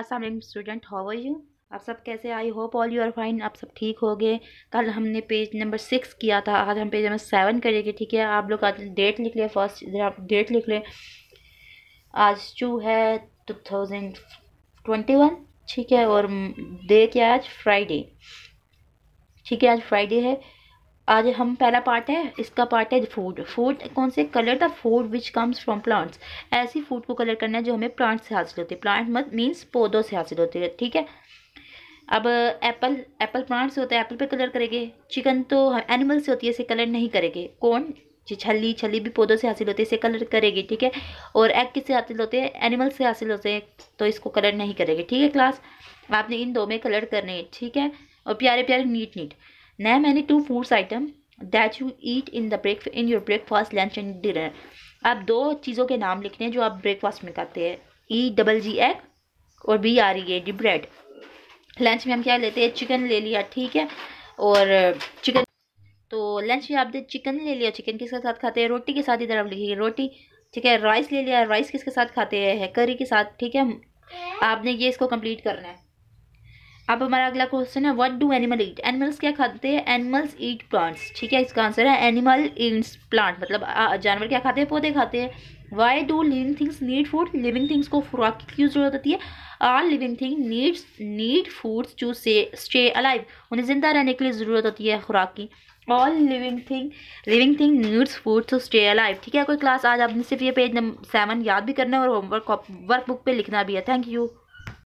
Aslam student how are you आप सब कैसे I hope all you are fine आप सब ठीक हो गए कल हमने पेज नंबर सिक्स किया था आज हम पेज नंबर सेवन करेंगे ठीक है आप लोग आज डेट लिख लें फर्स्ट इधर आप डेट लिख लें आज टू है टू थाउजेंड ट्वेंटी वन ठीक है और डे क्या है आज फ्राइडे ठीक है आज फ्राइडे है आज हम पहला पार्ट है इसका पार्ट है फूड फूड कौन से colour the food which comes from plants ऐसी फूड को कलर करना है जो हमें प्लांट्स से हासिल होती है प्लांट मत मीन्स पौधों से हासिल होती है ठीक है अब एप्पल एप्पल प्लांट्स से होता है एप्पल पे कलर करेंगे चिकन तो एनिमल से होती है इसे कलर नहीं करेंगे कौन छली छली भी पौधों से हासिल होती है इसे कलर करेगी ठीक है और एग किससे हासिल होते हैं एनिमल से हासिल होते हैं तो इसको कलर नहीं करेगी ठीक है क्लास आपने इन दो में कलर करने हैं ठीक है और प्यारे प्यारे नीट नीट नए मैंने two foods item that you eat in the break in your breakfast lunch and dinner आप दो चीज़ों के नाम लिखने हैं जो आप ब्रेकफास्ट में खाते हैं ई डबल जी एग और B R E A D bread lunch में हम क्या लेते हैं चिकन ले लिया ठीक है और चिकन uh, तो लंच में आपने चिकन ले लिया चिकन किसके साथ खाते हैं रोटी के साथ इधर आप लिखिए रोटी ठीक है राइस ले लिया राइस किसके साथ खाते हैं करी के साथ ठीक है आपने ये इसको कंप्लीट करना है अब हमारा अगला क्वेश्चन है what do animal eat animals क्या खाते हैं एनिमल्स ईट प्लांट्स ठीक है इसका आंसर है एनिमल ईट्स प्लांट मतलब जानवर क्या खाते हैं पौधे खाते हैं why do living things need food living things को खुराक की जरूरत होती है or living thing needs need foods to से स्टे अलाइव उन्हें जिंदा रहने के लिए ज़रूरत होती है खुराक की all living thing living thing needs food to stay alive ठीक है कोई क्लास आज आपने सिर्फ ये पेज नंबर सेवन याद भी करना है और होमवर्क वर्क बुक पर लिखना भी है थैंक यू